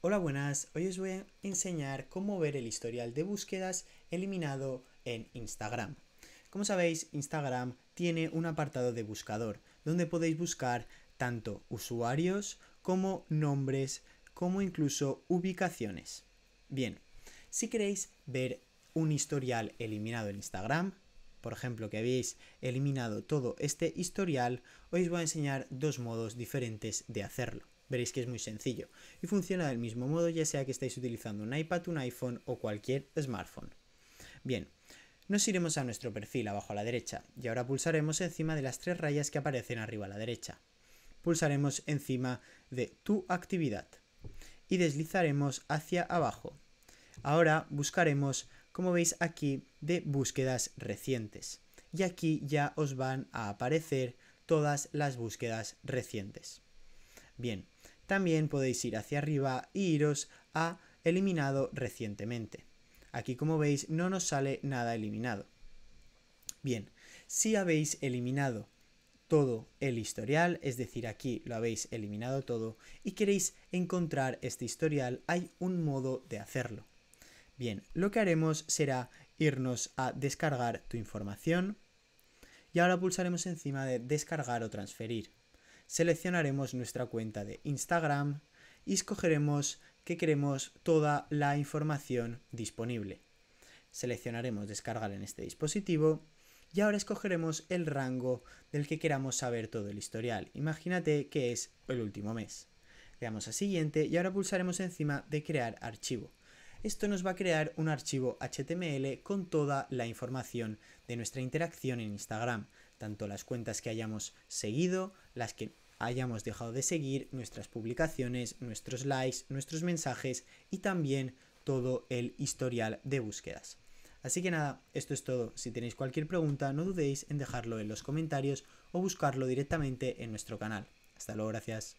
Hola buenas, hoy os voy a enseñar cómo ver el historial de búsquedas eliminado en Instagram. Como sabéis, Instagram tiene un apartado de buscador donde podéis buscar tanto usuarios como nombres, como incluso ubicaciones. Bien, si queréis ver un historial eliminado en Instagram, por ejemplo, que habéis eliminado todo este historial, hoy os voy a enseñar dos modos diferentes de hacerlo veréis que es muy sencillo y funciona del mismo modo ya sea que estáis utilizando un iPad, un iPhone o cualquier smartphone. Bien, nos iremos a nuestro perfil abajo a la derecha y ahora pulsaremos encima de las tres rayas que aparecen arriba a la derecha. Pulsaremos encima de tu actividad y deslizaremos hacia abajo. Ahora buscaremos, como veis aquí, de búsquedas recientes. Y aquí ya os van a aparecer todas las búsquedas recientes. Bien, también podéis ir hacia arriba e iros a eliminado recientemente. Aquí como veis no nos sale nada eliminado. Bien, si habéis eliminado todo el historial, es decir, aquí lo habéis eliminado todo y queréis encontrar este historial, hay un modo de hacerlo. Bien, lo que haremos será irnos a descargar tu información y ahora pulsaremos encima de descargar o transferir seleccionaremos nuestra cuenta de Instagram y escogeremos que queremos toda la información disponible. Seleccionaremos descargar en este dispositivo y ahora escogeremos el rango del que queramos saber todo el historial. Imagínate que es el último mes. Le damos a siguiente y ahora pulsaremos encima de crear archivo. Esto nos va a crear un archivo HTML con toda la información de nuestra interacción en Instagram, tanto las cuentas que hayamos seguido, las que hayamos dejado de seguir, nuestras publicaciones, nuestros likes, nuestros mensajes y también todo el historial de búsquedas. Así que nada, esto es todo. Si tenéis cualquier pregunta, no dudéis en dejarlo en los comentarios o buscarlo directamente en nuestro canal. Hasta luego, gracias.